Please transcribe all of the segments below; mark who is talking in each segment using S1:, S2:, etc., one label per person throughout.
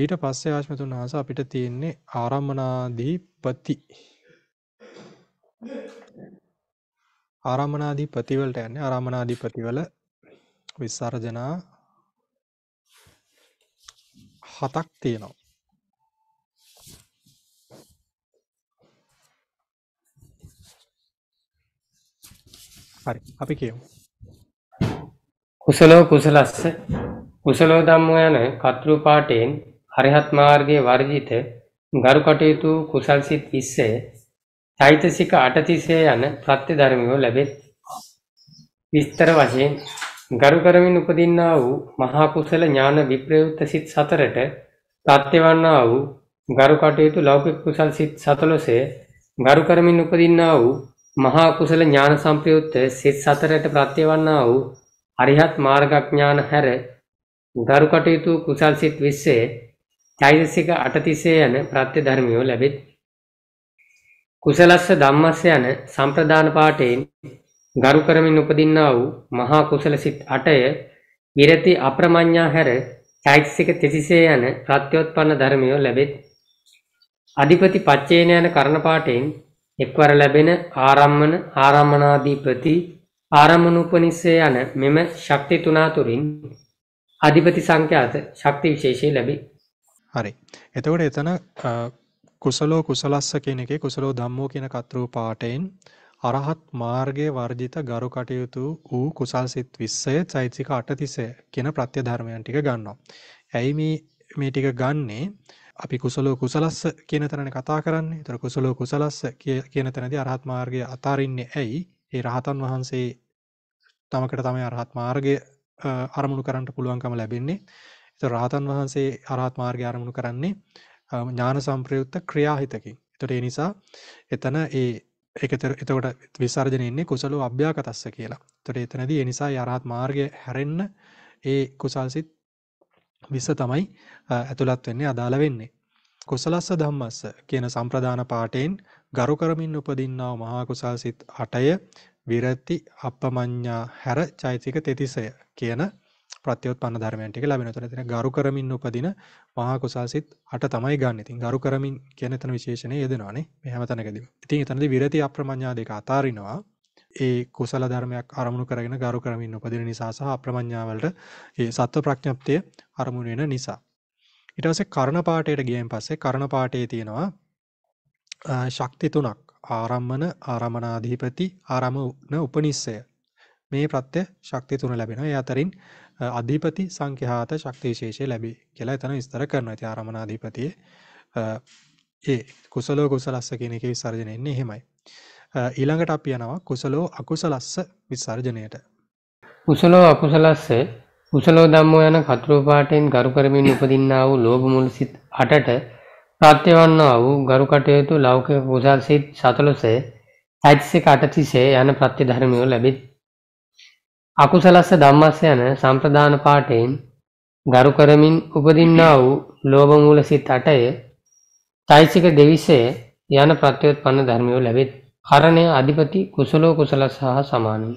S1: ඊට පස්සේ ආශ්මතුන් වහන්සේ අපිට තියෙන්නේ ආරම්මනාධිපති. ආරම්මනාධිපති වලට යන්නේ ආරම්මනාධිපති වල විසර්ජනා හතක් තියෙනවා. හරි අපි කියමු. කුසලෝ කුසලස්ස
S2: කුසලෝ ධම්මෝ යන කතෘ පාඨයෙන් අරහත් මාර්ගයේ වර්ජිත ගරු කටයුතු කුසල් සිත් 20 චෛතසික 830 යන ප්‍රත්‍ය ධර්මියෝ ලැබෙත් විස්තර වශයෙන් ගරු කරමින් උපදින්නා වූ මහා කුසල ඥාන විප්‍රයුක්ත සිත් 4ට ප්‍රත්‍යවන්නා වූ ගරු කටයුතු ලෞකික කුසල් සිත් 14 ගරු කරමින් උපදින්නා වූ මහා කුසල ඥාන සංප්‍රයුක්ත සිත් 4ට ප්‍රත්‍යවන්නා වූ අරිහත් මාර්ගඥාන හැර දරු කටයුතු කුසල් සිත් 20 චෛතසික 830 යන ප්‍රත්‍ය ධර්මියෝ ලැබෙත් කුසලස්ස ධම්මස්ස යන සම්ප්‍රදාන පාඨයෙන් ගරු කරමින් උපදින්නා වූ මහා කුසල සිත් 8ය විරති අප්‍රමඤ්ඤා හැර චෛතසික 33 යන ප්‍රත්‍යෝත්පන්න ධර්මියෝ ලැබෙත් අධිපති පච්චේන යන කරණ පාඨයෙන් එක්වර ලැබෙන ආරම්මන ආරම්මනාදී ප්‍රති ආරම්මනූපනිස්සේ යන මෙම ශක්ති තුන අතුරින්
S1: අධිපති සංඛ්‍යාත ශක්ති විශේෂය ලැබි හරි එතකොට එතන කුසලෝ කුසලස්ස කෙනෙකේ කුසලෝ දම්මෝ කියන කතරූ පාටයෙන් අරහත් මාර්ගය වර්ජිත ගරු කටයුතු වූ කුසල් සිත් විස්සය චෛතසික අටතිසය කියන ප්‍රත්‍ය ධර්මයන් ටික ගන්නවා. ඇයි මේ මේ ටික ගන්නේ අපි කුසලෝ කුසලස්ස කියන තැනන කතා කරන්නේ තොර කුසලෝ කුසලස්ස කියන තැනති අරහත් මාර්ගය අතාරන්නේ ඇයි ඒ රහතන් වහන්සේ තමකට තමයි අරහත් මාර්ගය අරමුණු කරන්නට පුළුවන්කම ලැබෙන්නේ එත රහතන් වහන්සේ අරහත් මාර්ග අරමුණු කරන්නේ ඥාන සම්ප්‍රයුත්ත ක්‍රියාහිතකින් එතට ඒ නිසා එතන ඒ එකතර එතකොට විසර්ජනයන්නේ කුසලු අභ්‍යාකතස්ස කියලා තොට එතනදී එනිසා යරහත් මාර්ගය හැරෙන්න ඒ කුසල්සිත් විස්ස තමයි ඇතුළත් වෙන්නේ අදාළ වෙන්නේ. කුසලස්ස ධම්මස්ස කියන සම්ප්‍රධාන පාටයෙන් ගරු කරමින් උපදින්නාව මහා කුසල්සිත් 8ය විරති අපමඤ්ඤා හැර චෛතසික තෙතිසය කියන ප්‍රත්‍යෝත්පන්න ධර්මයන් ටික ලැබෙනවා. එතන තියෙන ගරු කරමින් උපදින මහා කුසාසිත 8 තමයි ගන්න. ඉතින් ගරු කරමින් කියන එතන විශේෂණය යෙදෙනවානේ මේ හැමතැනකදීම. ඉතින් එතනදී විරති අප්‍රමඤ්ඤා දෙක අතාරිනවා. ඒ කුසල ධර්මයක් අරමුණු කරගෙන ගරු කරමින් උපදින නිසා සහ අප්‍රමඤ්ඤා වලට ඒ සත්ව ප්‍රඥප්තිය අරමුණු වෙන නිසා. ඊට පස්සේ කර්ණ පාඨයට ගියන් පස්සේ කර්ණ පාඨයේ තියෙනවා ශක්ති තුනක් ආරම්මන ආරමනාධීපති ආරමන උපනිස්සය මේ ප්‍රත්‍ය ශක්ති තුන ලැබෙන ඒ අතරින් අධීපති සංඛ්‍යාත ශක්ති විශේෂය ලැබේ කියලා එතන විස්තර කරනවා. ඉතින් ආරමනාධීපතියේ ඒ කුසලෝ කුසලස්ස කියන එකේ විසර්ජනය එන්නේ එහෙමයි. ඊළඟට අපි යනවා කුසලෝ අකුසලස්ස විසර්ජනයට.
S2: කුසලෝ අකුසලස්ස කුසලෝ ධම්මෝ යන කතරෝපාටෙන් ගරු කරමින් උපදින්නා වූ ලෝභ මුල් සිත් 8ට ප්‍රත්‍යවන්නා වූ ගරු කටයුතු ලෞකික කුසල් සිත් 14 චෛතසික 38 යන ප්‍රත්‍ය ධර්මිය ලැබෙත්. අකුසලස්ස ධම්මස්ස යන සම්ප්‍රදාන පාඨයෙන් ගරු කරමින් උපදින්නා වූ ලෝභ මූල සිත් 8 චෛතසික 200 යන ප්‍රත්‍යෝත්පන්න ධර්මිය ලැබෙත්. හරණය අධිපති
S1: කුසලෝ කුසලස්ස හා සමානයි.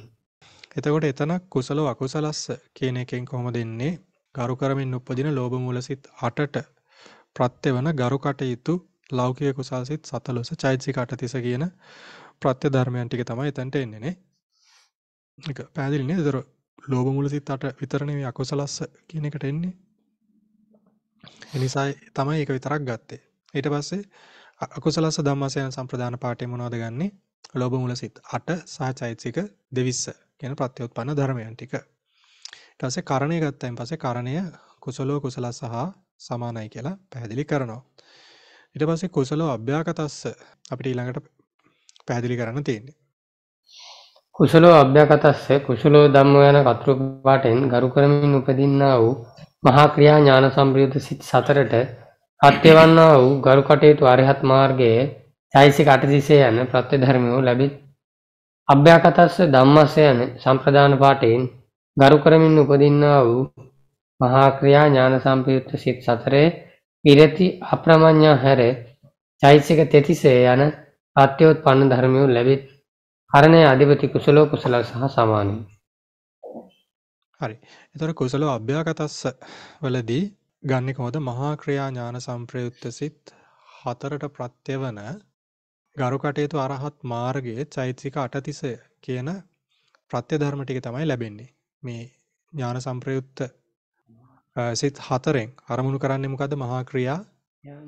S1: එතකොට එතන කුසලෝ අකුසලස්ස කියන එකෙන් කොහොමද එන්නේ? ගරු කරමින් උපදින ලෝභ මූල සිත් 8ට ප්‍රත්‍ය වන ගරු කටයුතු ලෞකික කුසල් සිත් සතලොස චෛතසික අටතිස කියන ප්‍රත්‍ය ධර්මයන් ටික තමයි එතනට එන්නේ නේ. ඒක පැහැදිලි නේද? ඒතර ලෝභ මූල සිත් අට විතර නෙවෙයි අකුසලස්ස කියන එකට එන්නේ. ඒ නිසා තමයි ඒක විතරක් ගත්තේ. ඊට පස්සේ අකුසලස්ස ධම්මසයන සම්ප්‍රදාන පාඨය මොනවද ගන්නේ? ලෝභ මූල සිත් 8 සහ චෛතසික 20 කියන ප්‍රත්‍යুৎপন্ন ධර්මයන් ටික. ඊට පස්සේ කරණය ගත්තයින් පස්සේ කරණය කුසලෝ කුසලස්ස හා සමානයි කියලා පැහැදිලි කරනවා. ඊට පස්සේ කුසලෝ අභ්‍යාකතස්ස අපිට ඊළඟට පැහැදිලි කරන්න තියෙන්නේ.
S2: කුසලෝ අභ්‍යාකතස්ස කුසලෝ ධම්ම යන කතෘ පාටෙන් ගරු කරමින් උපදින්නා වූ මහා ක්‍රියා ඥාන සම්ප්‍රයුක්ත සිත් සතරට අත්‍යවන්නා වූ ගරු කටයුතු අරහත් මාර්ගයේ සයිසික අටදිසේ යන ප්‍රත්‍ය ධර්මෝ ලැබි අභ්‍යාකතස්ස ධම්මස්ස යන සම්ප්‍රදාන පාටෙන් ගරු කරමින් උපදින්නා වූ මහා ක්‍රියා ඥාන සම්පයුක්ත සිත් සතරේ විරති අප්‍රමඤ්ඤ හැර චෛසික 33 යන පත්‍යෝත්පන්න ධර්මිය ලැබෙත් හරණේ අධිපති කුසලෝ කුසල සහ සමානයි.
S1: හරි. එතකොට කුසලෝ අභ්‍යාගතස්ස වලදී ගන්නෙ කොහොමද මහා ක්‍රියා ඥාන සම්ප්‍රයුක්ත සිත් හතරට ප්‍රත්‍යවන ගරු කටයුතු අරහත් මාර්ගයේ චෛතසික 8 කියන ප්‍රත්‍ය ධර්ම ටික තමයි ලැබෙන්නේ. මේ ඥාන සම්ප්‍රයුක්ත සිත් හතරෙන් අරමුණු කරන්නේ මොකද මහා ක්‍රියා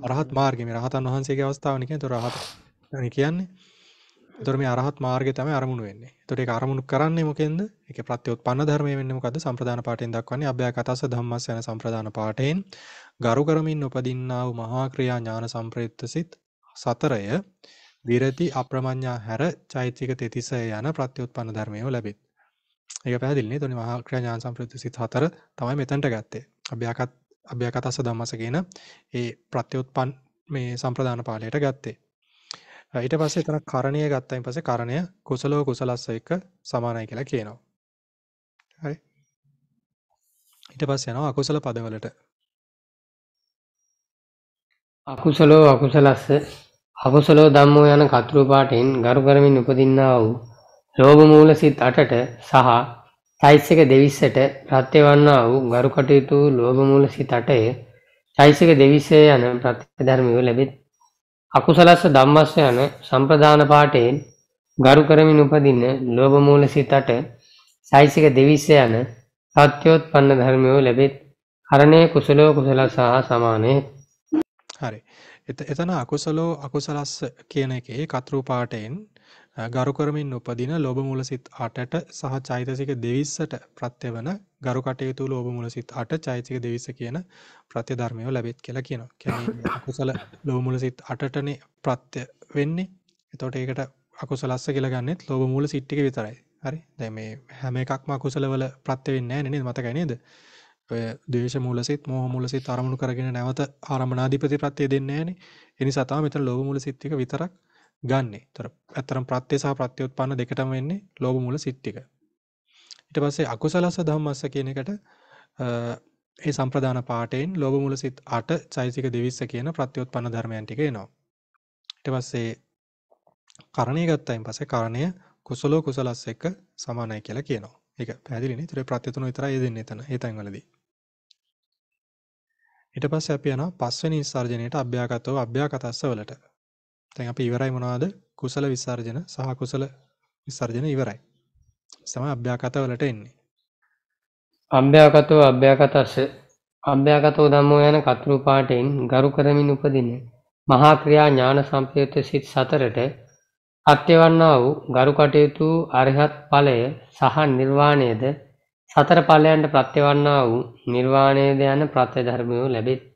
S1: අරහත් මාර්ගය මේ රහතන් වහන්සේගේ අවස්ථාවනේ කියන්නේ ඒතොර රහත කියන්නේ ඒතොර මේ අරහත් මාර්ගය තමයි අරමුණු වෙන්නේ. ඒතොර ඒක අරමුණු කරන්නේ මොකෙන්ද? ඒකේ ප්‍රත්‍යොත්පන්න ධර්මය වෙන්නේ මොකද්ද? සම්ප්‍රදාන පාඨයෙන් දක්වන්නේ අභ්‍යකටස ධම්මස් යන සම්ප්‍රදාන පාඨයෙන් ගරු කරමින් උපදින්නා වූ මහා ක්‍රියා ඥාන සම්ප්‍රයුක්ත සිත් සතරය විරති අප්‍රමඤ්ඤා හැර චෛත්‍යික තෙතිසය යන ප්‍රත්‍යොත්පන්න ධර්මයව ලැබෙයි. ඒක පැහැදිලිනේ. එතකොට මහා ක්‍රියා ඥාන සම්ප්‍රයුක්ත සිත හතර තමයි මෙතනට ගත්තේ. අභ්‍යකත් අභ්‍යකතස්ස ධම්මස කියන ඒ ප්‍රත්‍යুৎපන් මේ සම්ප්‍රදාන පාළයට ගත්තේ. ඊට පස්සේ එතන කරණය ගත්තයින් පස්සේ කරණය කුසලෝ කුසලස්ස එක්ක සමානයි කියලා කියනවා. හරි. ඊට පස්සේ යනවා අකුසල පදවලට.
S2: අකුසලෝ අකුසලස්ස අකුසලෝ ධම්මෝ යන කතරු පාටෙන් ගරු කරමින් උපදින්නා වූ ලෝභමූල සිත් අටට සහ චෛසික දෙවිස්සට ප්‍රත්‍ය වන්නා වූ ගරු කටයුතු ලෝභමූල සිත් අටය චෛසික දෙවිස්සේ යන ප්‍රත්‍යධර්මිව ලැබෙත්. අකුසලස්ස ධම්මස්ස යන සම්ප්‍රදාන පාඨයෙන් ගරු කරමින් උපදින ලෝභමූල සිත් අට චෛසික දෙවිස්සේ යන සත්‍යෝත්පන්න ධර්මිව ලැබෙත්. හරණේ කුසලෝ කුසලස්ස හා සමානයි.
S1: හරි. එතන අකුසලෝ අකුසලස්ස කියන එකේ කතරු පාඨයෙන් ගරු කරමින් උපදින ලෝභ මූල සිත් 8ට සහ චෛතසික 20ට ප්‍රත්‍ය වෙන ගරු කටයුතු ලෝභ මූල සිත් 8 චෛතසික 20 කියන ප්‍රත්‍ය ධර්මයව ලැබෙත් කියලා කියනවා. කියන්නේ අකුසල ලෝභ මූල සිත් 8ටනේ ප්‍රත්‍ය වෙන්නේ. එතකොට ඒකට අකුසලස්ස කියලා ගන්නෙත් ලෝභ මූල සිත් ටික විතරයි. හරි. දැන් මේ හැම එකක්ම අකුසලවල ප්‍රත්‍ය වෙන්නේ නැහැ නේද? මතකයි නේද? ඔය දේශ මූලසිත මෝහ මූලසිත අරමුණු කරගෙන නැවත ආරම්භනාධිපති ප්‍රත්‍ය දෙන්නේ නැහනේ. ඒ නිසා තමයි මෙතන ලෝභ මූලසිත එක විතරක් ගන්නෙ. ඒතර ඇත්තරම් ප්‍රත්‍ය සහ ප්‍රත්‍යুৎපන්න දෙකටම වෙන්නේ ලෝභ මූල සිත් ටික. ඊට පස්සේ අකුසලස ධම්මස්ස කියන එකට ඒ සම්ප්‍රදාන පාඨයෙන් ලෝභ මූල සිත් 8 චෛසික 22 කියන ප්‍රත්‍යুৎපන්න ධර්මයන් ටික එනවා. ඊට පස්සේ කරණය ගත්තයින් පස්සේ කරණය කුසලෝ කුසලස් එක්ක සමානයි කියලා කියනවා. ඒක පැහැදිලිනේ. ඒතරේ ප්‍රත්‍ය තුන විතරයි දෙන්නේ එතන. ඒ තැන්වලදී. ඊට පස්සේ අපි යනවා පස්වෙනි ඉස්සර්ජණයට අභ්‍යාගතව අභ්‍යාගතස්ස වලට. දැන් අපි ඉවරයි මොනවද? කුසල විසර්ජන සහ කුසල විසර්ජන ඉවරයි. තමයි අභ්‍යාගත වලට එන්නේ. අභ්‍යාගතෝ
S2: අභ්‍යාගතස්ස අභ්‍යාගතෝ ධම්මෝ යන කතුරු පාටෙන් ගරු කරමින් උපදින මහා ක්‍රියා ඥාන සම්පයුත්ත සිත් සතරට අත්‍යවන්නා වූ ගරු කටයුතු අරහත් ඵලය සහ නිර්වාණයද සතර ඵලයන්ට ප්‍රත්‍යවන්නා වූ නිර්වාණයද යන ප්‍රත්‍ය ධර්මය ලැබෙත්.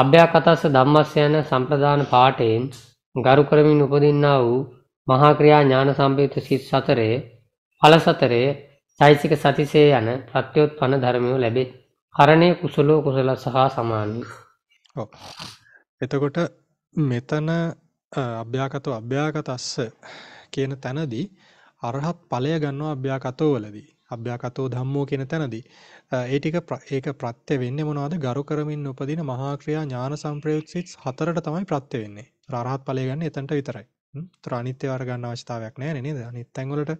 S2: අභ්‍යාකතස්ස ධම්මස්ස යන සම්ප්‍රදාන පාඨයෙන් ගරු කරමින් උපදින්නා වූ මහා ක්‍රියා ඥාන සම්පයුත් සිත් සතරේ ඵල සතරේ චෛසික සතිසේ යන ප්‍රත්‍යෝත්පන්න ධර්මය
S1: ලැබේ. කරණේ කුසලෝ කුසල සහ සමානයි. ඔව්. එතකොට මෙතන අභ්‍යාකතෝ අභ්‍යාකතස්ස කියන තැනදී අරහත් ඵලය ගන්නවා අභ්‍යාකතෝ වලදී. අභ්‍යාකතෝ ධම්මෝ කියන තැනදී ඒ ටික ඒක ප්‍රත්‍ය වෙන්නේ මොනවද? ගරු කරමින් උපදින මහා ක්‍රියා ඥාන සංප්‍රයුක්තිස් හතරට තමයි ප්‍රත්‍ය වෙන්නේ. රහත් ඵලය ගන්න එතනට විතරයි. ඒතර අනිත්‍ය වර ගන්න අවශ්‍යතාවයක් නැහැ නේද? අනිත් තැන් වලට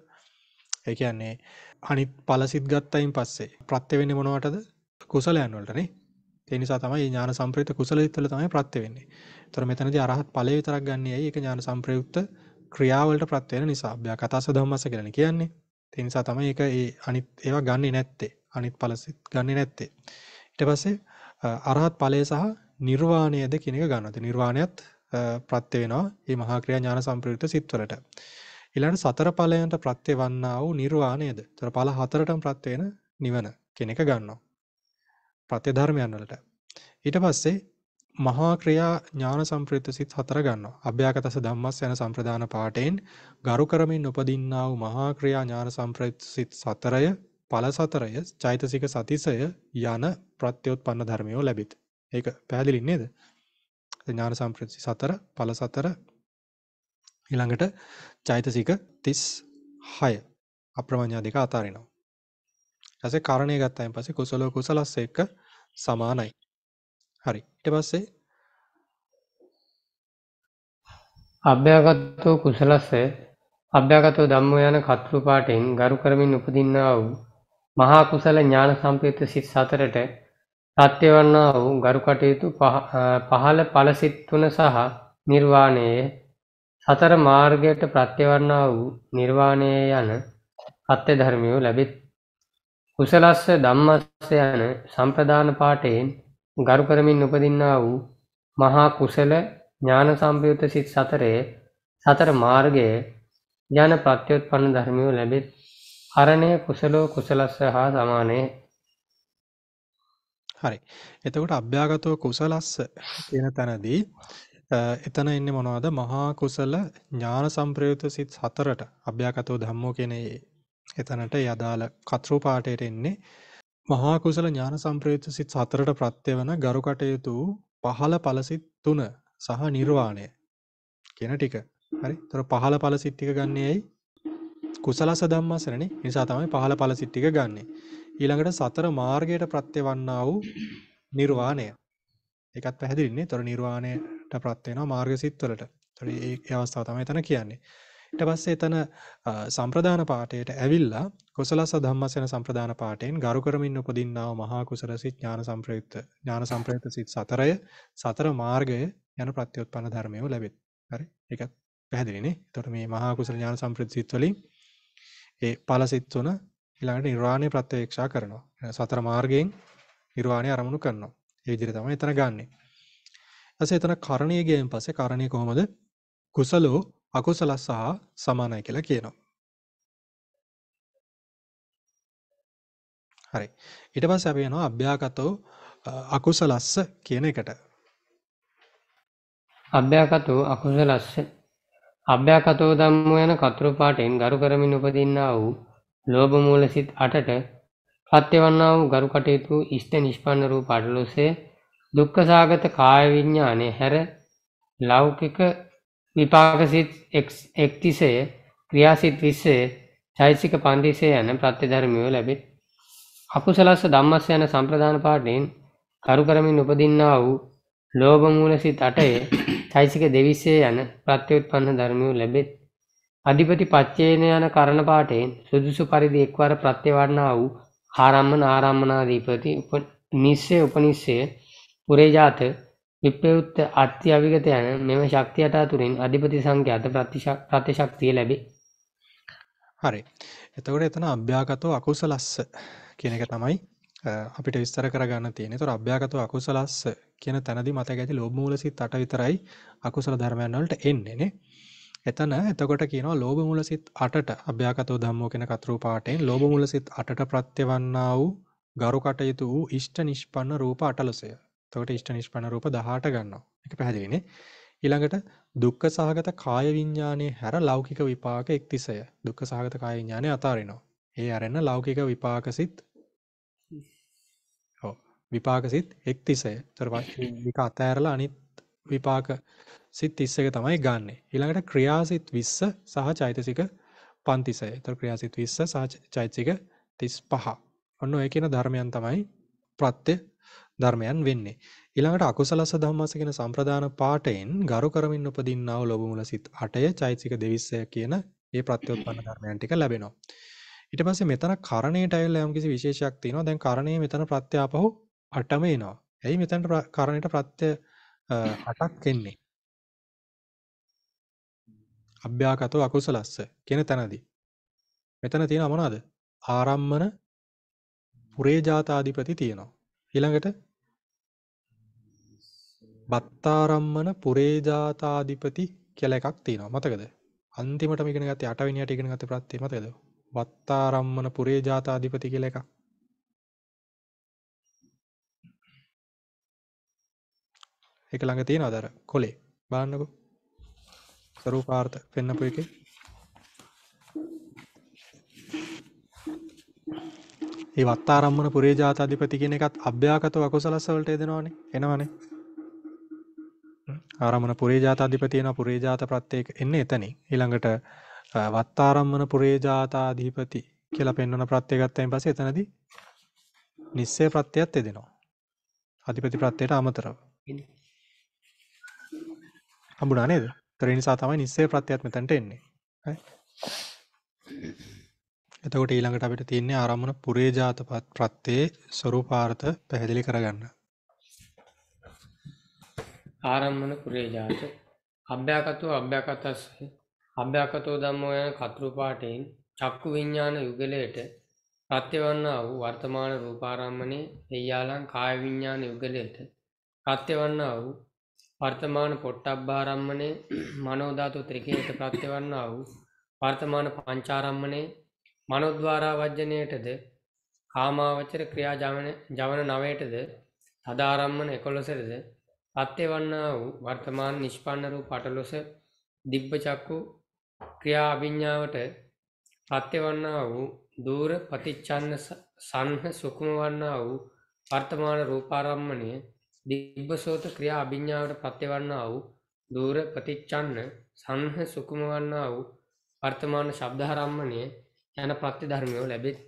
S1: ඒ කියන්නේ අනිත් ඵල සිත් ගත්තයින් පස්සේ ප්‍රත්‍ය වෙන්නේ මොනවටද? කුසලයන් වලට නේ. ඒ නිසා තමයි ඥාන සංප්‍රයුක්ත කුසල සිත් වල තමයි ප්‍රත්‍ය වෙන්නේ. ඒතර මෙතනදී අරහත් ඵලය විතරක් ගන්න ඇයි? ඒක ඥාන සංප්‍රයුක්ත ක්‍රියාවලට ප්‍රත්‍ය වෙන නිසා. අභ්‍යාකතස ධම්මස කියලා කියන්නේ. ඒ නිසා තමයි ඒක ඒ අනිත් ඒවා ගන්නෙ නැත්තේ. අනිත් ඵලසිත ගන්නෙ නැත්තේ. ඊට පස්සේ අරහත් ඵලය සහ නිර්වාණයද කියන එක ගන්නවා. නිර්වාණයත් ප්‍රත්‍ය වෙනවා මේ මහා ක්‍රියා ඥාන සම්ප්‍රයුක්ත සිත්වලට. ඊළඟට සතර ඵලයන්ට ප්‍රත්‍ය වන්නා වූ නිර්වාණයද. ඒතර ඵල හතරටම ප්‍රත්‍ය වෙන නිවන කියන එක ගන්නවා. ප්‍රත්‍ය ධර්මයන් වලට. ඊට පස්සේ මහා ක්‍රියා ඥාන සම්ප්‍රයුක්ත සිත් හතර ගන්නවා. අභ්‍යාගතස ධම්මස් යන සම්ප්‍රදාන පාඨයෙන් ගරු කරමින් උපදින්නා වූ මහා ක්‍රියා ඥාන සම්ප්‍රයුක්ත සිත් සතරය, ඵල සතරය, චෛතසික සතිසය යන ප්‍රත්‍යুৎপন্ন ධර්මයෝ ලැබිත. ඒක පැහැදිලි නේද? ඥාන සම්ප්‍රයුක්ත සතර, ඵල සතර ඊළඟට චෛතසික 36 අප්‍රමඤ්ඤා දෙක අතාරිනවා. ඊට පස්සේ කරණය ගත්තයින් පස්සේ කුසල කුසලස් එක්ක සමානයි. හරි ඉට පස්සේ අභ්‍යාගත්තෝ කුසලස්ස අභ්‍යාගතෝ
S2: දම්ම යන කතෘපාටෙන් ගරු කරමින් උපදින්නා වූ මහා කුසල ඥාන සම්පයුත්ත සිත් සතරට සත්‍යවන්නා වූ ගරු කටයුතු පහළ පලසිත්තුන සහ නිර්වාණයේ සතර මාර්ගයට ප්‍රත්‍යවන්නා වූ නිර්වාණය යන අත්‍ය ධර්මියෝ ලැබෙත් කුසලස්ස ධම්මස්ස යන සම්ප්‍රදාන පාටයෙන් ගරු කරමින් උපදින්නා වූ මහා කුසල ඥාන සම්පයුත්ත සිත් සතරේ සතර මාර්ගයේ ඥාන ප්‍රත්‍යুৎපන්න
S1: ධර්මියෝ ලැබෙත් අරණය කුසලෝ කුසලස්ස හා සමානය හරි එතකොට අභ්‍යාගතව කුසලස්ස කියන තැනදී එතන ඉන්නේ මොනවද මහා කුසල ඥාන සම්ප්‍රයුක්ත සිත් හතරට අභ්‍යාගතව ධම්මෝ කියන එතනට යදාළ කතෘ පාඨයට එන්නේ මහා කුසල ඥාන සම්ප්‍රයුක්ත සිත් හතරට ප්‍රත්‍ය වන ගරු කටයුතු පහළ ඵලසිත් තුන සහ නිර්වාණය කියන ටික. හරි. ඒතර පහළ ඵලසිත් ටික ගන්නේ ඇයි? කුසලස ධම්මසනනේ. ඒ නිසා තමයි පහළ ඵලසිත් ටික ගන්නෙ. ඊළඟට සතර මාර්ගයට ප්‍රත්‍ය වන්නා වූ නිර්වාණය. ඒකත් පැහැදිලිනේ. ඒතර නිර්වාණයට ප්‍රත්‍ය වෙනවා මාර්ගසිත් වලට. ඒතර ඒ අවස්ථාව තමයි එතන කියන්නේ. ඊට පස්සේ එතන සම්ප්‍රදාන පාඨයට ඇවිල්ලා කුසලස ධම්මසෙන සම්ප්‍රදාන පාඨයෙන් ගරු කරමින් උපදින්නා වූ මහා කුසල සිත් ඥාන සම්ප්‍රයුක්ත ඥාන සම්ප්‍රයුක්ත සිත් සතරය සතර මාර්ගය යන ප්‍රත්‍යুৎপন্ন ධර්මයව ලැබෙත්. හරි. ඒක පැහැදිලිනේ. එතකොට මේ මහා කුසල ඥාන සම්ප්‍රයුක්ත සිත් වලින් ඒ ඵල සිත් තුන ඊළඟට නිර්වාණය ප්‍රත්‍යක්ෂා කරනවා. සතර මාර්ගයෙන් නිර්වාණය අරමුණු කරනවා. ඒ විදිහට තමයි එතන ගන්නෙ. ඊපස්සේ එතන කරණීය ගියන් පස්සේ කරණීය කොහොමද? කුසලෝ අකුසලස් හා සමානයි කියලා කියනවා. හරි. ඊට පස්සේ අපි යනවා අභ්‍යාගතෝ අකුසලස්ස කියන එකට. අභ්‍යාගතෝ අකුසලස්ස අභ්‍යාගතෝ ධම්මෝ යන කතරු පාටෙන් ගරු
S2: කරමින් උපදින්නා වූ ලෝභ මූල සිත් 8ට පත්‍යවන්නා වූ ගරු කටයුතු ඉෂ්ඨ නිෂ්පන්න රූප 18 දුක්ඛ සාගත කාය විඥානයේ හැර ලෞකික විපාකසිත් එක්තිසය ක්‍රියාසිත් විස්සේ චෛසික පන්දිසේ යන ප්‍රත්‍යධර්මයෝ ලැබේ. අකුසලස්ස ධම්මස්ස යන සම්ප්‍රධාන පාඩයෙන් කරු කරමින් උපදින්නා වූ ලෝභමූලසිත් අටයේ චෛසික දෙවිස්සේ යන ප්‍රත්‍යඋත්පන්න ධර්මයෝ ලැබේ. අධිපති පච්චේන යන කරණ පාඨයෙන් සුදුසු පරිදි එක්වර ප්‍රත්‍යවන්නා වූ ආරම්මන ආරම්මනාධිපති උප නිස්සේ උපනිස්සේ පුරේජාත විප්‍රයුත්ත අත්‍යවිගත යන මෙම ශක්ති යටා තුරින් අධිපති සංඛ්‍යාත ප්‍රතිශක්තිය ලැබේ.
S1: හරි. එතකොට එතන අභ්‍යාගතෝ අකුසලස්ස කියන එක තමයි අපිට විස්තර කරගන්න තියෙන්නේ. ඒතර අභ්‍යාගතෝ අකුසලස්ස කියන තැනදී මතක ඇති ලෝභ මූල සිත් 8 විතරයි අකුසල ධර්මයන් වලට එන්නේ නේ. එතන එතකොට කියනවා ලෝභ මූල සිත් 8ට අභ්‍යාගතෝ ධම්මෝ කියන කතරු පාඨයෙන් ලෝභ මූල සිත් 8ට ප්‍රත්‍යවන්නා වූ ගරු කටයුතු වූ ඉෂ්ඨ නිෂ්පන්න රූප 18 තොට ඉෂ්ට නිෂ්පන රූප 18 ගන්නවා. ඒක පැහැදිලිනේ. ඊළඟට දුක්ඛ සහගත කාය විඥානයේ හැර ලෞකික විපාක 31. දුක්ඛ සහගත කාය විඥානය අතාරිනවා. ඒ ඇරෙන ලෞකික විපාකසිත ඔව් විපාකසිත 31. ඒතර විපාක අතෑරලා අනිත් විපාක සිත් 31 තමයි ගන්නෙ. ඊළඟට ක්‍රියාසිත 20 සහ චෛතසික 536. ඒතර ක්‍රියාසිත 20 සහ චෛතසික 35. ඔන්න ඔය කියන ධර්මයන් තමයි ප්‍රත්‍ය ධර්මයන් වෙන්නේ. ඊළඟට අකුසලස ධම්මස කියන සම්ප්‍රදාන පාඨයෙන් ගරු කරමින් උපදින්නා වූ ලෝභ මුල සිත් 8ය චෛතසික 26 කියන ඒ ප්‍රත්‍යুৎপন্ন ධර්මයන් ටික ලැබෙනවා. ඊට පස්සේ මෙතන කරණයට ඇවිල්ලා යම්කිසි විශේෂයක් තියෙනවා. දැන් කරණය මෙතන ප්‍රත්‍යාපහුව 8ම එනවා. ඇයි මෙතනට කරණයට ප්‍රත්‍ය 8ක් එන්නේ? අභ්‍යාගතෝ අකුසලස්ස කියන තැනදී. මෙතන තියෙනවා මොනවද? ආරම්මන පුරේජාතාධිපති තියෙනවා. ඊළඟට බත්තාරම්මන පුරේජාතාධිපති කියලා එකක් තියෙනවා. මතකද? අන්තිමට මේකන ගත්තේ 8 වෙනියට ඉගෙන ගත්ත ප්‍රත්‍යය මතකද? වත්තාරම්මන පුරේජාතාධිපති කියලා එකක්. ඒක ළඟ තියෙනවද අර කොලේ? බලන්නකෝ. ස්වරූපාර්ථ පෙන්නපු එකේ. ඒ වත්තාරම්මන පුරේජාතාධිපති කියන එකත් අභ්‍යාගත අකුසලස් වලට යදෙනවනේ. එනවනේ. ආරම්මන පුරේජාතාධිපතියෙනවා පුරේජාත ප්‍රත්්‍යයක එන්න එතනින් ඊළඟට වත්තාරම්මන පුරේජාතාධීපති කියලා පෙන්වන ප්‍රත්්‍යයගත්තයෙන් පස එතනද නිස්සේ ප්‍රත්්‍යයක්ත් එදෙනවා අධිපති ප්‍රත්්‍යයට අමතරව හම්බුණනේද තරනිසා තමයි නිස්සේ ප්‍රත්්‍යත්මතැට එන්නේ එතකොට ඊළඟට අපිට තියන්නේ ආරම්මන පුරේජාත පත් ප්‍රත්තේ ස්වරූපාර්ථ පැහැදිලි කරගන්න
S2: ආරම්මන කුරේජාත අභ්‍යාකතෝ අභ්‍යාකතස්ස අභ්‍යාකතෝ ධම්මෝ යන කතෘපාඨයෙන් චක්කු විඤ්ඤාණ යුගලයට ප්‍රත්‍යවන්නා වූ වර්තමාන රූපාරම්මනේ එයාලං කාය විඤ්ඤාණ යුගලයට ප්‍රත්‍යවන්නා වූ වර්තමාන පොට්ටබ්බාරම්මනේ මනෝධාතු ත්‍රිකේත ප්‍රත්‍යවන්නා වූ වර්තමාන පංචාරම්මනේ මනෝද්වාරා වජ්ජනයටද කාමාවචර ක්‍රියා ජවන ජවන නවයටද තදාරම්මන එකොළොසටද අත්‍ය වන්නා වූ වර්තමාන නිෂ්පන්න රූ පටලොස දිබ්බචක්කු ක්‍රියා අභිඤ්ඥාවට පත්‍ය වන්නා වූ දූර පතිච්චන්න සන්හ සුකුම වන්නා වූ වර්තමාන රූපාරම්මණය දිබ්බසෝත ක්‍රියා අභිඤ්ඥාවට පත්‍යවන්නා වූ දූර ප්‍රතිච්චන්න සංහ සුකුම වන්නා වූ වර්තමාන ශබ්දහරම්මණය යන ප්‍රති ධර්මයෝ ලැබෙත්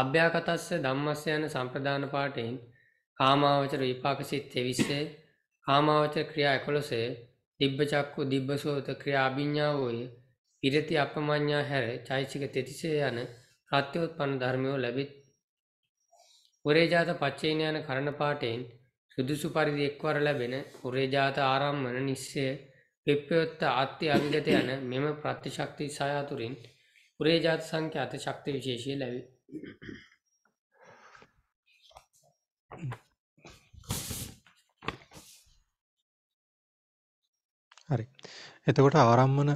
S2: අභ්‍යාකතස්ස ධම්මස්ය යන සම්ප්‍රධාන පාටයෙන් කාමාවචර විපාක සිත් 23 කාමාවචර ක්‍රියා 11 දිබ්බ චක්කු දිබ්බ සෝත ක්‍රියා අභිඥා වූය පිරති අපමඤ්ඤා හැර චෛසික 33 යන ප්‍රත්‍යෝත්පන්න ධර්මයෝ ලැබෙත් උරේජාත පච්චේන යන කරණ පාඨයෙන් සුදුසු පරිදි එක්වර ලැබෙන උරේජාත ආරම්මන නිස්සය පිප්පයොත්ත ආත්‍ය අවිගත යන මෙම ප්‍රත්‍යශක්ති සායාතුරින් උරේජාත සංඛ්‍යාත ශක්ති විශේෂය ලැබේ
S1: හරි. එතකොට ආරම්මන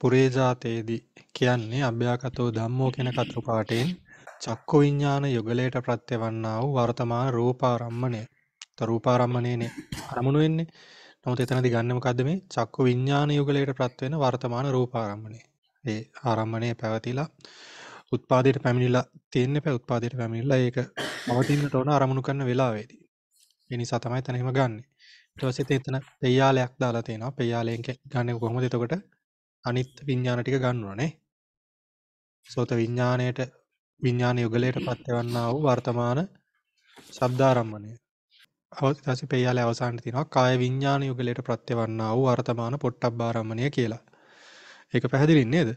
S1: පුරේජාතයේදී කියන්නේ අභ්‍යාගතෝ ධම්මෝ කියන කතෘ පාඨයෙන් චක්කු විඤ්ඤාණ යුගලයට ප්‍රත්‍ය වන්නා වූ වර්තමාන රූපාරම්මණය. තො රූපාරම්මණයනේ අරමුණු වෙන්නේ. නමුත් එතනදී ගන්න මොකද්ද මේ චක්කු විඤ්ඤාණ යුගලයට ප්‍රත්‍ය වෙන වර්තමාන රූපාරම්මණය. ඒ ආරම්මණය පැවතිලා උත්පාදයට පැමිණිලා තියෙන පැ උත්පාදයට පැමිණිලා ඒක පවතින්නට ඕන අරමුණු කරන වෙලාවේදී. ඒ නිසා තමයි එතන එහෙම ගන්නේ. ඊටවසේ එතන පෙයාලයක් දාලා තියෙනවා. පෙයාලයෙන් ගන්නේ කොහොමද? එතකොට අනිත් විඥාන ටික ගන්නවනේ. සෝත විඥාණයට විඥාන යුගලයට පත්වන්නා වූ වර්තමාන ශබ්දාරම්මණය. අවස්ථාවේ පෙයාලේ අවසානයේ තියෙනවා කාය විඥාන යුගලයට ප්‍රත්‍යවන්නා වූ වර්තමාන පොට්ටබ්බාරම්මණය කියලා. ඒක පැහැදිලි නේද?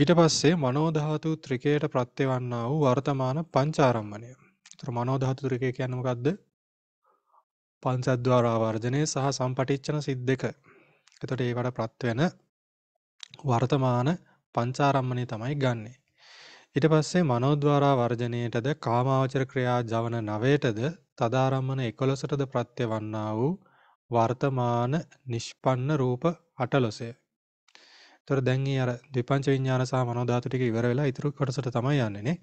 S1: ඊට පස්සේ මනෝධාතු ත්‍රිකයට ප්‍රත්‍යවන්නා වූ වර්තමාන පංචාරම්මණය. ඒතර මනෝධාතු ත්‍රිකය කියන්නේ මොකද්ද? පංචද්වාර ආවර්ජනය සහ සම්පටිච්චන සිද් දෙක. එතට ඒවට ප්‍රත්වෙන වර්තමාන පංචාරම්මණය තමයි ගන්නේ. ඉට පස්සේ මනෝද්වාරා වර්ජනයටද කාමාවචර ක්‍රියා ජවන නවයටද තදාරම්මන එකොලොසටද ප්‍රත්‍ය වන්නා වූ වර්තමාන නිෂ්පන්න රූප අටලොසය. තොර දැන්ගේ අර දෙපංච විඤ්ඥාන සහ මනෝධාතු ටික ඉවර වෙලා ඉතුරු කොටසට තමයි යන්නේ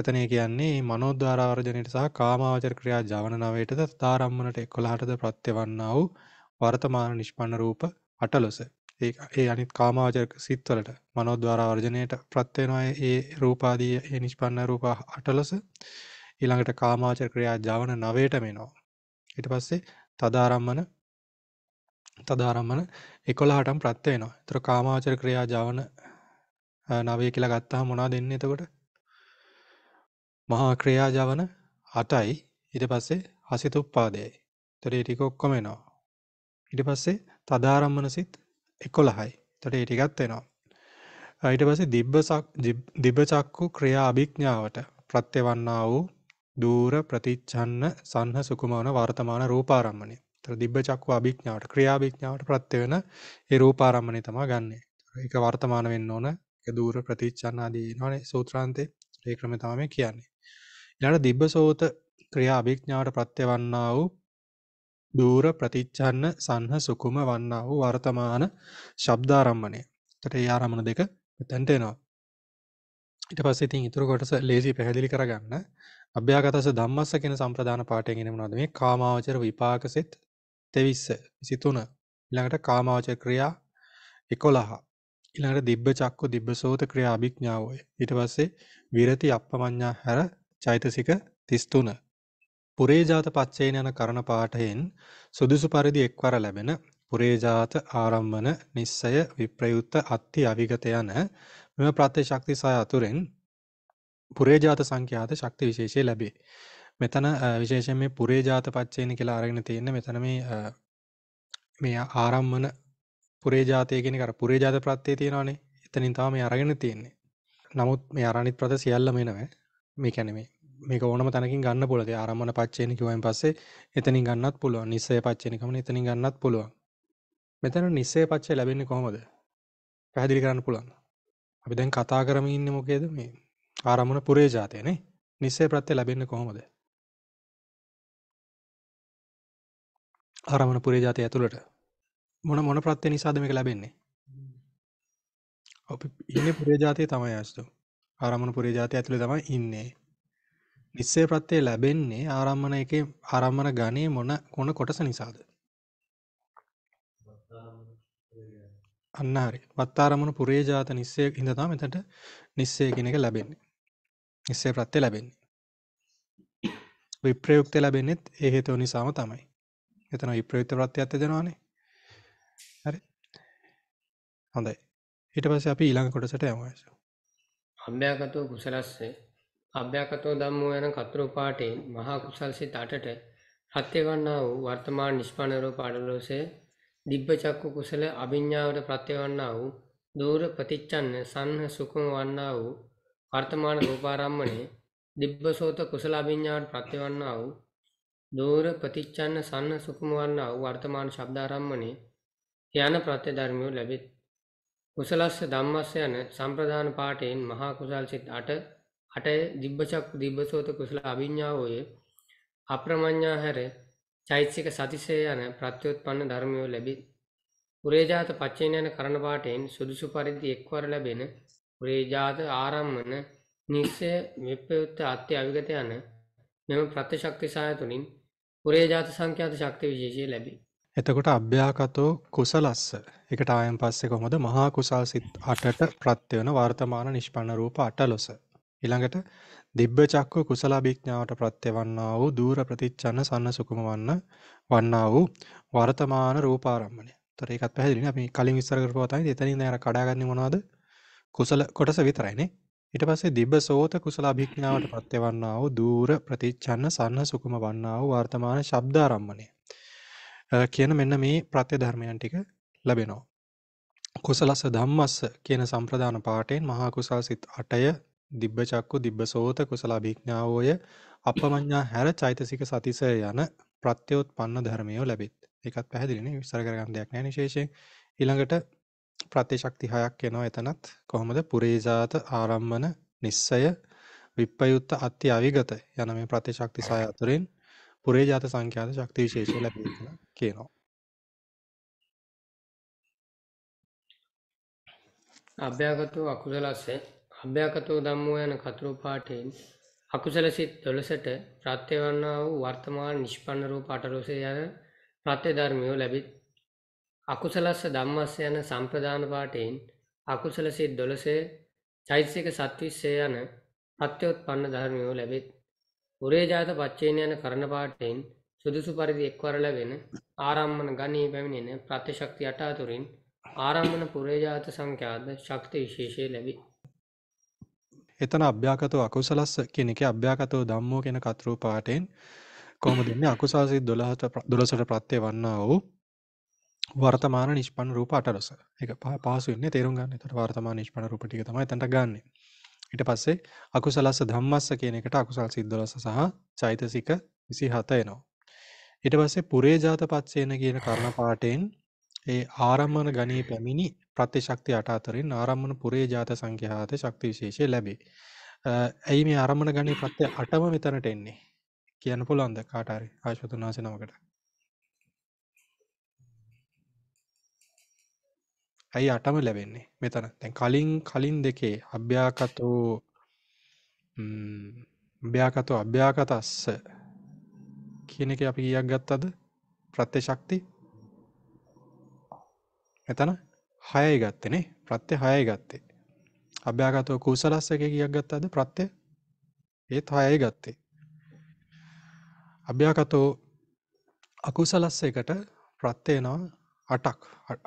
S1: එතන ඒ කියන්නේ මනෝද්වාරාවර්ජනයට සහ කාමාවචර ක්‍රියා ජවන නවයටද තාරම්මනට 11ටද ප්‍රත්‍යවන්නා වූ වර්තමාන නිෂ්පන්න රූප 18. ඒ ඒ අනිත් කාමාවචර සිත්වලට මනෝද්වාරාවර්ජනයට ප්‍රත්‍ය වෙනවා ඒ රූපාදී ඒ නිෂ්පන්න රූප 18. ඊළඟට කාමාවචර ක්‍රියා ජවන නවයට මෙනවා. ඊට පස්සේ තදාරම්මන තදාරම්මන 11ටම ප්‍රත්‍ය වෙනවා. ඒතර කාමාවචර ක්‍රියා ජවන නවය කියලා ගත්තාම මොනවද එන්නේ එතකොට? මහා ක්‍රියාජවන 8යි ඊට පස්සේ හසිතුප්පාදයයි. එතකොට ඒ ටික ඔක්කොම එනවා. ඊට පස්සේ තදාරම්මන සිත් 11යි. එතකොට ඒ ටිකත් එනවා. ඊට පස්සේ දිබ්බසක් දිබ්බචක්කු ක්‍රියා අභිඥාවට ප්‍රත්‍යවන්නා වූ දූර ප්‍රතිච්ඡන්න සංහ සුකුමවන වර්තමාන රූපාරම්මණය. එතකොට දිබ්බචක්කු අභිඥාවට ක්‍රියා අභිඥාවට ප්‍රත්‍ය වෙන ඒ රූපාරම්මණය තමයි ගන්නෙ. ඒක වර්තමාන වෙන්න ඕන. ඒක දූර ප්‍රතිච්ඡන්න ආදී එනවනේ සූත්‍රාන්තේ. ඒ ක්‍රමය තමයි කියන්නේ. එයාට දිබ්බ සෝත ක්‍රියා අභිඥාවට ප්‍රත්‍ය වන්නා වූ දූර ප්‍රතිච්ඡන්න සංහ සුකුම වන්නා වූ වර්තමාන ශබ්දාරම්මණය. එතකොට ඒ ආරම්මන දෙක මෙතෙන්ට එනවා. ඊට පස්සේ ඉතින් ඊතර කොටස ලේසි පැහැදිලි කරගන්න. අභ්‍යාගතස ධම්මස්ස කියන සම්ප්‍රදාන පාඩයෙන් එන්නේ මොනවද මේ? කාමාවචර විපාකසෙත් 23 23 ඊළඟට කාමාවචර ක්‍රියා 11 ඊළඟට දිබ්බ චක්කු දිබ්බ සෝත ක්‍රියා අභිඥාව ඔය. ඊට පස්සේ විරති අප්පමඤ්ඤා හැර චෛතසික 33. පුරේජාත පච්චේන යන කරන පාඨයෙන් සුදුසු පරිදි එක්වර ලැබෙන පුරේජාත ආරම්මන නිස්සය විප්‍රයුක්ත අත්ති අවිගත යන මෙම ප්‍රත්‍ය ශක්ති සහ අතුරෙන් පුරේජාත සංඛ්‍යාත ශක්ති විශේෂය ලැබේ. මෙතන විශේෂයෙන් මේ පුරේජාත පච්චේන කියලා අරගෙන තියෙන මෙතන මේ මේ ආරම්මන පුරේජාතය කියන කර පුරේජාත ප්‍රත්‍යය තියෙනවානේ. එතනින් තමයි මේ අරගෙන තියෙන්නේ. නමුත් මේ අරණිත් ප්‍රත සියල්ලම එනවා. මේ කැනෙ මේ මේක ඕනම තැනකින් ගන්න පුලද ආරම්මන පච්චයන කිවන් පස්සේ එතනින් ගන්නත් පුළුව නිස්සේ පච්චනකම එතනින් ගන්නත් පුළුවන් මෙතන නිස්සේ පච්චේ ලැබෙන්නේ කොහොමද පැහදිලි කරන්න පුළන් අපි දැන් කතා කරම ඉන්න මොකේද මේ ආරමුණ පුරේ ජාතයනේ නිස්සේ ප්‍රත්්‍යය ලැබෙන්න කොහොමද ආරමණ පුරේ ජාතය ඇතුළට මොන මොන ප්‍රත්්‍යය නිසාද මේක ලැබෙන්නේ අපි ඉන්න පුරේ ජාතය තමයි ඇස්තුූ ආරම්මනපුරේ ජාතිය ඇතුලේ තමයි ඉන්නේ. නිස්සය ප්‍රත්‍යය ලැබෙන්නේ ආරම්මන එකේ ආරම්මන ගණයේ මොන කොන කොටස නිසාද? අන්න හරි. වත්තාරමන පුරේ ජාත නිස්සය හින්දා තමයි මෙතනට නිස්සය කියන එක ලැබෙන්නේ. නිස්සය ප්‍රත්‍යය ලැබෙන්නේ. විප්‍රයුක්ත ලැබෙන්නේත් ඒ හේතුව නිසාම තමයි. එතන විප්‍රයුක්ත ප්‍රත්‍යයත් දෙනවානේ. හරි. හොඳයි. ඊට පස්සේ අපි ඊළඟ කොටසට යමු.
S2: අභ්‍යාගතෝ කුසලස්ස අභ්‍යාගතෝ ධම්මෝ යන කතරෝපාටේ මහා කුසල් සිත අටට ප්‍රත්‍ය වන්නා වූ වර්තමාන නිෂ්පාණ රූප අඩලෝසේ දිබ්බ චක්කු කුසල අභිඥාවට ප්‍රත්‍ය වන්නා වූ දූර ප්‍රතිච්ඡන්න සන්න සුඛම වන්නා වූ වර්තමාන රූපාරම්මණේ දිබ්බසෝත කුසල අභිඥාවට ප්‍රත්‍ය වන්නා වූ දූර ප්‍රතිච්ඡන්න සන්න සුකුම වන්නා වූ වර්තමාන ශබ්දාරම්මණේ යන ප්‍රත්‍ය ධර්මිය ලැබෙත් කුසලස්ස ධම්මස්ස යන සම්ප්‍රධාන පාඨයෙන් මහා කුසල් සිත් 8 8 දිබ්බචක් දිබ්බසෝත කුසල අභිඥාවෝය අප්‍රමඤ්ඤා හැර චෛතසික සතිසය යන ප්‍රත්‍යুৎপন্ন ධර්මයෝ ලැබි. උරේජාත පච්චේන යන කරණ පාඨයෙන් සුදුසු පරිදි එක්වර ලැබෙන උරේජාත ආරම්මන නිස්සය විප්‍රයුක්ත අත්‍ය අවිගත යන මෙම ප්‍රත්‍යශක්ති සාය තුලින් උරේජාත සංඛ්‍යාත ශක්ති විශේෂය ලැබේ.
S1: එතකොට අභ්‍යාගතෝ කුසලස්ස. ඒකට ආයන් පස්සේ කොහොමද මහා කුසල් සිත් 8ට ප්‍රත්‍ය වෙන වර්තමාන නිෂ්පන්න රූප 8ලොස. ඊළඟට දිබ්බ චක්ක කුසල අභිඥාවට ප්‍රත්‍ය වන්නා වූ දූර ප්‍රතිච්ඡන්න සන්න සුකුම වන්න වන්නා වූ වර්තමාන රූපාරම්මණය. ඒතර ඒකත් පැහැදිලිනේ අපි කලින් විස්තර කරපුවා තමයි එතනින් දැන් අර කඩාගන්නේ මොනවද? කුසල කොටස විතරයිනේ. ඊට පස්සේ දිබ්බ සෝත කුසල අභිඥාවට පත්ව වන්නා වූ දූර ප්‍රතිච්ඡන්න සන්න සුකුම වන්නා වූ වර්තමාන ශබ්දාරම්මණය. කියන මෙන්න මේ ප්‍රත්‍ය ධර්මයන් ටික ලැබෙනවා. කුසලස ධම්මස්ස කියන සම්ප්‍රදාන පාටෙන් මහා කුසල් සිත් 8ය දිබ්බචක්කු දිබ්බසෝත කුසල අභිඥාවෝය අපමඤ්ඤා හැර චෛතසික සතිසය යන ප්‍රත්‍යෝත්පන්න ධර්මයෝ ලැබෙත්. ඒකත් පැහැදිලි නේ විස්තර කරගන්න දෙයක් නැහැ විශේෂයෙන්. ඊළඟට ප්‍රත්‍යශක්ති හයක් එනවා එතනත් කොහොමද පුරේජාත ආරම්මන නිස්සය විප්පයුත්ත අත්‍ය අවිගත යන මේ ප්‍රත්‍යශක්ති සය අතරින් පුරේ ජාත සංඛ්‍යාත ශක්ති විශේෂය ලැබේ කියලා කියනවා.
S2: අභ්‍යාගතෝ අකුසලස්සේ අභ්‍යාගතෝ ධම්මෝ යන කතරු පාඨයෙන් අකුසල සිත් 12ට ප්‍රත්‍ය වන්නා වූ වර්තමාන නිෂ්පන්න රූප අටලොසේ යන ප්‍රත්‍ය ධර්මියෝ ලැබිත් අකුසලස්ස ධම්මස්ස යන සම්ප්‍රදාන පාඨයෙන් අකුසල සිත් 12 චෛතසික සත්විස්සේ යන පත්‍යෝත්පන්න ධර්මියෝ ලැබෙත් උරේජාත පච්චේන යන කරන පාටයෙන් සුදුසු පරිදි එක්වර ලැබෙන ආරම්මන ගනී පැමිණෙන ප්‍රතිශක්ති අටාතුරින් ආරම්මන පුරේජාත සංඛ්‍යාත ශක්ති විශේෂය ලැබි.
S1: එතන අභ්‍යාකතව අකුසලස්ස කෙනෙක අභ්‍යාකතව දම්මෝ කෙන කතරු පාටෙන් කොම දෙන්න අකුසාසි දොලසට ප්‍රත්්‍යය වන්නා වූ වර්තමාන නිෂ්පන් රූප අටලස එක පහසුවෙන්නේ තේරුම් ගන්න තට වර්තමාන නිෂ්පන රූපටික තමයි තැට ගන්නේ ඉට පස්සේ අකුසලස්ස ධම්මස්ස කියන එකට අකුසල් සිද්ධලස සහ චෛතසික විසි හත එනවා. ඉට පස්සේ පුරේ ජාත පත්සයන කියන කරණ පාටයෙන් ඒ ආරම්මන ගනී පැමිණි ප්‍රතිශක්ති අට අතරින් ආරම්මන පුරේ ජාත සංඛ්‍යාත ශක්ති විශේෂය ලැබේ. ඇයි මේ ආරම්මන ගනී ප්‍රත්‍ය අටම මෙතනට එන්නේ කියන්න පුළන්ද කාටාරි ආශ්වතුන් වසනමකට. ඇයි අටම ලැබෙන්නේ මෙතන තැන් කලින් කලින් දෙකේ අභ්‍යාකතෝ භ්‍යාකතෝ අභ්‍යාකතස්ස කියන එක අපි ගියක් ගත්තද ප්‍රත්‍ය ශක්ති මෙතන හයයි ගත්තනේ ප්‍රත්‍ය හයයි ගත්තේ අභ්‍යාගතව කුසලස්ස එක කියක් ගත්තාද ප්‍රත්‍ය ඒත් හයයි ගත්තේ. අභ්‍යාගතෝ අකුසලස්ස එකට ප්‍රත්්‍යයනවා අටක්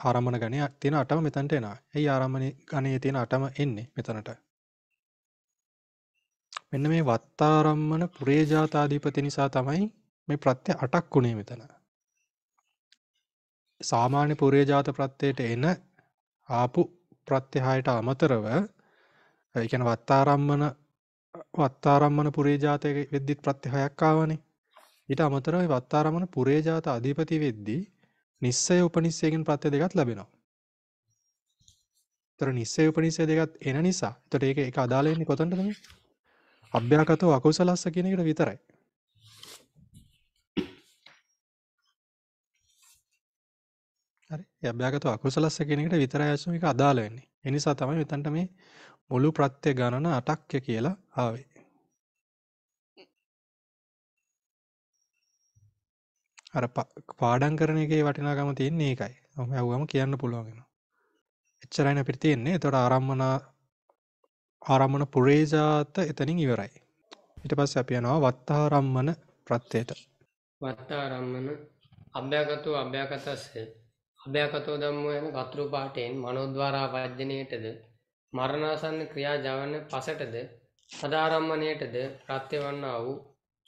S1: ආරම්මණ ගණය තියෙන අටම මෙතනට එනවා. ඇයි ආරම්මණ ගණයේ තියෙන අටම එන්නේ මෙතනට? මෙන්න මේ වත්තාරම්මන පුරේජාතාධිපති නිසා තමයි මේ ප්‍රත්‍ය අටක් උනේ මෙතන. සාමාන්‍ය පුරේජාත ප්‍රත්‍යයට එන ආපු ප්‍රත්‍යහයට අමතරව ඒ කියන්නේ වත්තාරම්මන වත්තාරම්මන පුරේජාතයේ වෙද්දිත් ප්‍රත්‍යහයක් ආවනේ. ඊට අමතරව වත්තාරම්මන පුරේජාත අධිපති වෙද්දී නිස්සය උපනිස්සයකින් ප්‍රත්‍ය දෙකක් ලැබෙනවා. තොර නිස්සේ උපනිස්සේ දෙකත් එන නිසා තොට ඒක එක අදාලෙන්නේ කොතන්ටද මේ අභ්‍යාකතෝ අකුසලස්ස කියන එකට විතරයි හරි අභ්‍යාකතෝ අකුසලස්ස කියන එකට විතරයි අසු මේක අදාළ වෙන්නේ ඒ නිසා තමයි මෙතනට මේ මුළු ප්‍රත්‍ය ගණන 8ක් කියලා ආවේ අර පාඩම් කරන එකේ වටිනාකම තියෙන්නේ ඒකයි. මම ඇහුවම කියන්න පුළුවන් වෙනවා. එච්චරයි අපිට තියෙන්නේ. එතකොට ආරම්මන ආරම්මන පුරේජාත එතනින් ඉවරයි. ඊට පස්සේ අපි යනවා වත්තාරම්මන ප්‍රත්‍යයට.
S2: වත්තාරම්මන අභ්‍යගතෝ අභ්‍යගතස්සේ අභ්‍යකතෝ දම්මුව යන ගතුරු පාටයෙන් මනෝද්වාරා වජ්‍යනයටද මරණාසන්න ක්‍රියා ජවන පසටද සදාරම්මනයටද ප්‍රත්‍යවන්නා වූ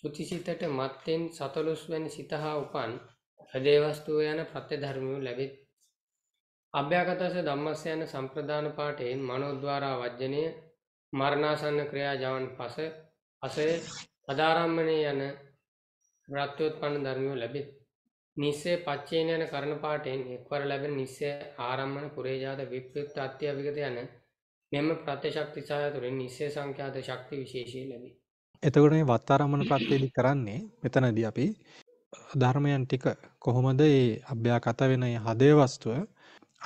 S2: චුතිසිතට මත්තෙන් සතලොස් වැනි සිත හා උපන් අදේවස්තුව යන ප්‍රත්‍ය ධර්මයෝ ලැබෙත්. අභ්‍යාගතස ධම්මස්ස යන සම්ප්‍රදාන පාඨයෙන් මනෝද්වාරා වජ්ජනය මරණාසන්න ක්‍රියාජවන් පස අසය අදාරම්මණය යන ප්‍රත්‍යෝත්පන්න ධර්මයෝ ලැබෙත්. නිස්සේ පච්චේන යන කරණ පාඨයෙන් එක්වර ලැබෙන නිස්සේ ආරම්මන පුරේජාත විප්‍රයුක්ත අත්‍යවිගත යන මෙම ප්‍රත්‍ය ශක්තිසහාය තුළින් නිස්සේ සංඛ්‍යාත ශක්ති විශේෂය ලැබේ.
S1: එතකොට මේ වත්තාරම්මන ප්‍රත්්‍යයේදි කරන්නේ මෙතනදී අපි ධර්මයන් ටික කොහොමද ඒ අභ්‍යාකත වෙන හදේ වස්තුව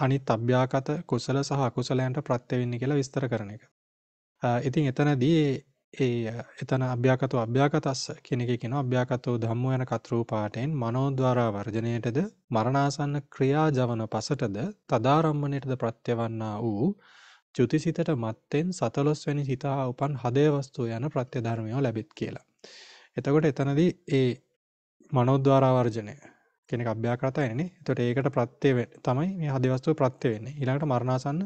S1: අනිත් අභ්‍යාකත කුසල සහ කුසලයන්ට ප්‍රත්්‍යවෙන්න කියලා විස්තර කරන එක. ඉතින් එතනදී ඒ එතන අභ්‍යාකත අභ්‍යාකතස්ස කෙනෙක කෙන අභ්‍යාකතව දම්ම යන කතරූ පාටෙන් මනෝද්වාරා වර්ජනයටද මරණාසන්න ක්‍රියා ජවන පසටද තදාරම්මනයටද ප්‍රත්‍යවන්නා වූ චුති සිතට මත්තෙන් සතලොස් වැනි සිතා උපන් හදය වස්තුව යන ප්‍රත්‍යධර්මයෝ ලැබෙත් කියලා. එතකොට එතනදී ඒ මනෝද්වාරාවර්ජනය කෙනෙක් අභ්‍යාකරතා එන්නේ තොට ඒකට ප්‍රත්්‍යය තමයි මේ හදවස්තුව ප්‍රත්්‍ය වෙන්නේ ඉළඟට මරණාසන්න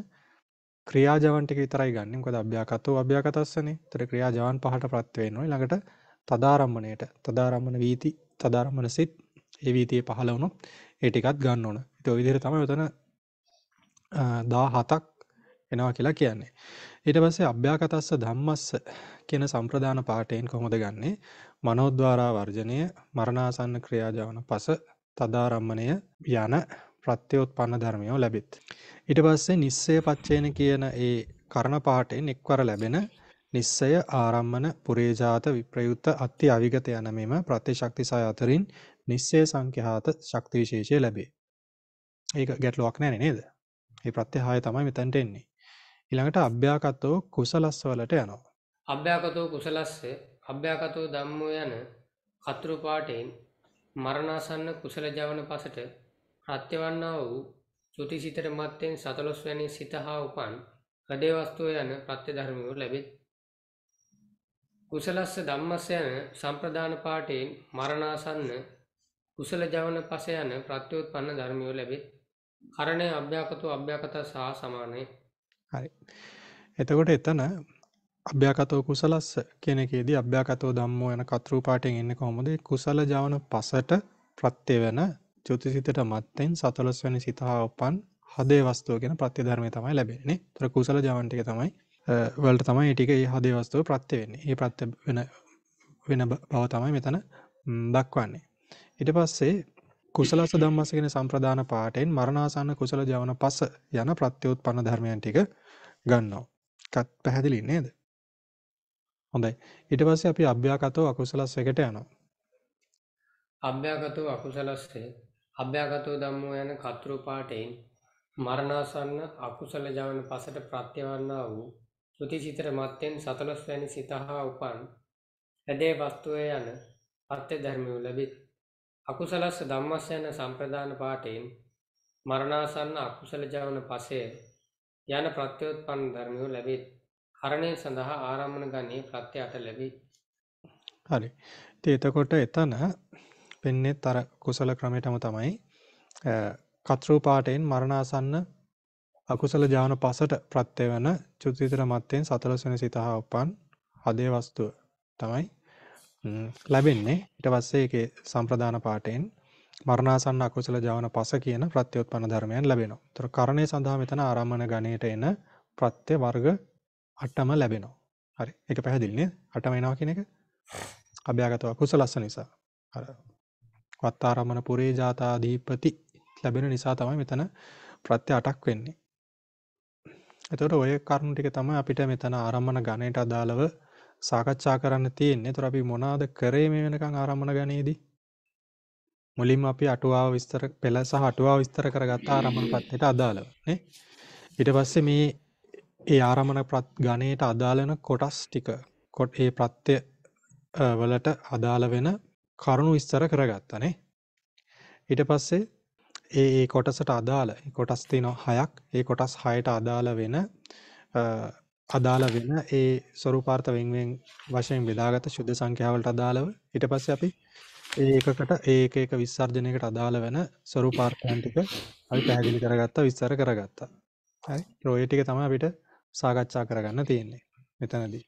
S1: ක්‍රියාජවන්ටික විතරයි ගන්න කොද අභ්‍යාකතව අභ්‍යාකතස්සන තොර ක්‍රියාජවන් පහට ප්‍රත්වයෙන්නවා ළඟට තදාරම්මණයට තදාරම්මන වීති තදාරම්මන සිත් ඒ වීතිය පහලවුණු ඒටිකත් ගන්න ඕන ඉතෝ විදිර තම යතන දා හතක් එනවා කියලා කියන්නේ. ඊට පස්සේ අභ්‍යාකතස්ස ධම්මස්ස කියන සම්ප්‍රදාන පාඨයෙන් කොහොමද ගන්නේ? මනෝද්වාරා වර්ජණය, මරණාසන්න ක්‍රියාජවන පස, තදාරම්මණය යන ප්‍රත්‍යෝත්පන්න ධර්මියෝ ලැබෙත්. ඊට පස්සේ නිස්සය පච්චේන කියන ඒ කරණ පාඨයෙන් එක්වර ලැබෙන නිස්සය ආරම්මන පුරේජාත විප්‍රයුත්ත අත්ති අවිගත යන මෙම ප්‍රතිශක්ති සය අතරින් නිස්සය සංඛ්‍යාත ශක්ති විශේෂය ලැබේ. ඒක ගැටලුවක් නැහැ නේද? ඒ ප්‍රත්‍යහාය තමයි මෙතනට එන්නේ. ඉළඟට අභ්‍යාකතෝ කුසලස්ස වලට යනවා.
S2: අභ්‍යාකතෝ කුසලස්ස අභ්‍යාකතෝ දම්මෝ යන කතුරුපාටයෙන් මරණාසන්න කුසල ජවන පසට ප්‍රත්‍යවන්නා වූ චුතිසිතට මත්තෙන් සතලොස් වැනි සිත හා උපන් හදේවස්තුව යන ප්‍රත්‍යධර්මයෝ ලැබෙත්. කුසලස්ස ධම්මස්ස යන සම්ප්‍රධාන පාටයෙන් මරණාසන්න කුසල ජවන පස යන ප්‍රත්‍යෝත්පන්න ධර්මියෝ ලැබෙත්. කරණය අභ්‍යාකතෝ අභ්‍යාකත සහ සමානයි.
S1: හරි. එතකොට එතන අභ්‍යාකතෝ කුසලස්ස කෙනෙකේදී අභ්‍යාකතෝ ධම්මෝ යන කතරු පාටෙන් එන්නේ කොහොමද? කුසල ජවන පසට ප්‍රත්‍ය වෙන චුතිසිතට මත්තෙන් 14 වෙනි සිතහ උපන් හදේ වස්තුව කියන ප්‍රත්‍ය ධර්මය තමයි ලැබෙන්නේ. ඒතර කුසල ජවන් ටික තමයි වලට තමයි ඒ ටික ඒ හදේ වස්තුව ප්‍රත්‍ය වෙන්නේ. ඒ ප්‍රත්‍ය වෙන වෙන බව තමයි මෙතන දක්වන්නේ. ඊට පස්සේ කුසලස ධම්මස කියන සම්ප්‍රදාන පාඩයෙන් මරණාසන්න කුසල ජවන පස යන ප්‍රත්‍යෝත්පන්න ධර්මයන් ටික ගන්නවා. එකත් පැහැදිලි නේද? හොඳයි. ඊට පස්සේ අපි අභ්‍යාගතෝ අකුසලස් එකට යනවා.
S2: අභ්‍යාගතෝ අකුසලස් අභ්‍යාගතෝ ධම්මෝ යන කතරු පාඩයෙන් මරණාසන්න අකුසල ජවන පසට ප්‍රත්‍යවන්නා වූ සුතිචිතර මත්තෙන් 14 වැනි සිතහා උපන් හදේ වස්තුවේ යන අර්ථ ධර්මය ලැබේ. අකුසලස්ස ධම්මස්ස යන සම්ප්‍රදාන පාඨයෙන් මරණාසන්න අකුසල ජවන පසය යන ප්‍රත්‍යෝත්පන්න ධර්මයෝ ලැබේ. හරණය සඳහා ආරම්භන ගන්නේ ප්‍රත්‍යයට ලැබේ.
S1: හරි. ඉතින් එතකොට එතන වෙන්නේ තර කුසල ක්‍රමයටම තමයි කතෘ පාඨයෙන් මරණාසන්න අකුසල ජාන පසට ප්‍රත්‍ය වෙන චුතිතර මත්තෙන් සතලසන සිතහ උපන් හදේ වස්තුව තමයි ලැබෙන්නේ ඊට පස්සේ ඒකේ සම්ප්‍රදාන පාඨයෙන් මරණාසන්න අකුසල ජවන පස කියන ප්‍රත්‍යুৎপন্ন ධර්මයන් ලැබෙනවා. ඒතර කරණේ සඳහා මෙතන ආරම්මන ගණයට එන ප්‍රත්‍ය වර්ග 8ම ලැබෙනවා. හරි. ඒක පැහැදිලි නේද? 8ම එනවා කියන එක. අභ්‍යාගතව කුසලස්ස නිසා. අර වත්තාරමණ පුරේ ජාතාධීපති ලැබෙන නිසා තමයි මෙතන ප්‍රත්‍ය 8ක් වෙන්නේ. එතකොට ඔය කරුණු ටික තමයි අපිට මෙතන ආරම්මන ගණයට අදාළව සාකච්ඡා කරන්න තියෙන්නේ. ඒතර අපි මොනවාද කරේ මේ වෙනකන් ආරම්භන ගණේදී? මුලින්ම අපි අටුවාව විස්තර පෙළ සහ අටුවාව විස්තර කරගත්ත ආරම්භන ප්‍රත්‍යයට අදාළව නේ. ඊට පස්සේ මේ ඒ ආරම්භන ගණයට අදාළ වෙන කොටස් ටික කොට ඒ ප්‍රත්‍ය වලට අදාළ වෙන කරුණු විස්තර කරගත්තානේ. ඊට පස්සේ ඒ ඒ කොටසට අදාළ කොටස් තියෙනවා හයක්. ඒ කොටස් හයට අදාළ වෙන අදාළ වෙන ඒ ස්වරූපාර්ථ වෙන්වෙන් වශයෙන් බෙදාගත ශුද්ධ සංඛ්‍යාවලට අදාළව ඊට පස්සේ අපි ඒකකට ඒක ඒක විසර්ජනයකට අදාළ වෙන ස්වරූපාර්ථයන් ටික අපි පැහැදිලි කරගත්තා විස්තර කරගත්තා. හරි. ඔය ටික තමයි අපිට සාකච්ඡා කරගන්න තියෙන්නේ මෙතනදී.